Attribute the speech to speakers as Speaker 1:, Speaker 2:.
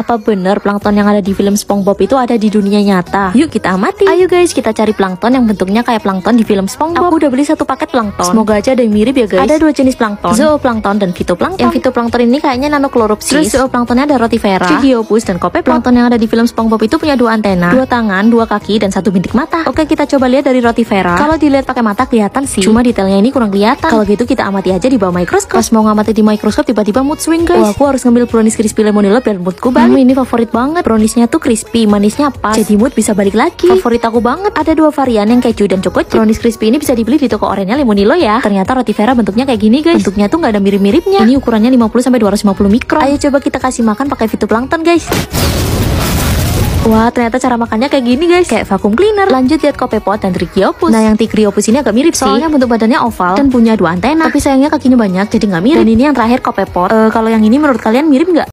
Speaker 1: apa benar plankton yang ada di film SpongeBob itu ada di dunia nyata? Yuk kita amati. Ayo guys, kita cari plankton yang bentuknya kayak plankton di film SpongeBob. Aku udah beli satu paket plankton. Semoga aja ada yang mirip ya guys. Ada dua jenis plankton, zooplankton dan fitoplankton. Yang fitoplankton ini kayaknya nanoklorupsis. Terus zooplanktonnya ada rotifera, Trigiopus dan kope. Plankton yang ada di film SpongeBob itu punya dua antena, dua tangan, dua kaki dan satu bintik mata. Oke, kita coba lihat dari rotifera. Kalau dilihat pakai mata kelihatan sih. Cuma detailnya ini kurang kelihatan. Kalau gitu kita amati aja di bawah mikroskop. Pas mau ngamati di mikroskop tiba-tiba mood swing guys. Wah, oh, aku harus ngambil brownies crispy lemonilo biar moodku balik. Hmm. Kamu ini favorit banget Browniesnya tuh crispy, manisnya pas Jadi mood bisa balik lagi Favorit aku banget Ada dua varian yang keju dan coklat Brownies crispy ini bisa dibeli di toko orennya Lemonilo ya Ternyata roti Vera bentuknya kayak gini guys Bentuknya tuh nggak ada mirip-miripnya Ini ukurannya 50-250 mikron Ayo coba kita kasih makan pakai fitoplankton guys Wah, ternyata cara makannya kayak gini guys Kayak vacuum cleaner Lanjut lihat Kopepot dan trikiopus Nah, yang trikiopus ini agak mirip sih Soalnya bentuk badannya oval Dan punya dua antena Tapi sayangnya kakinya banyak, jadi nggak mirip Dan ini yang terakhir Kopepot uh, eh, Kalau yang ini menurut kalian mirip nggak?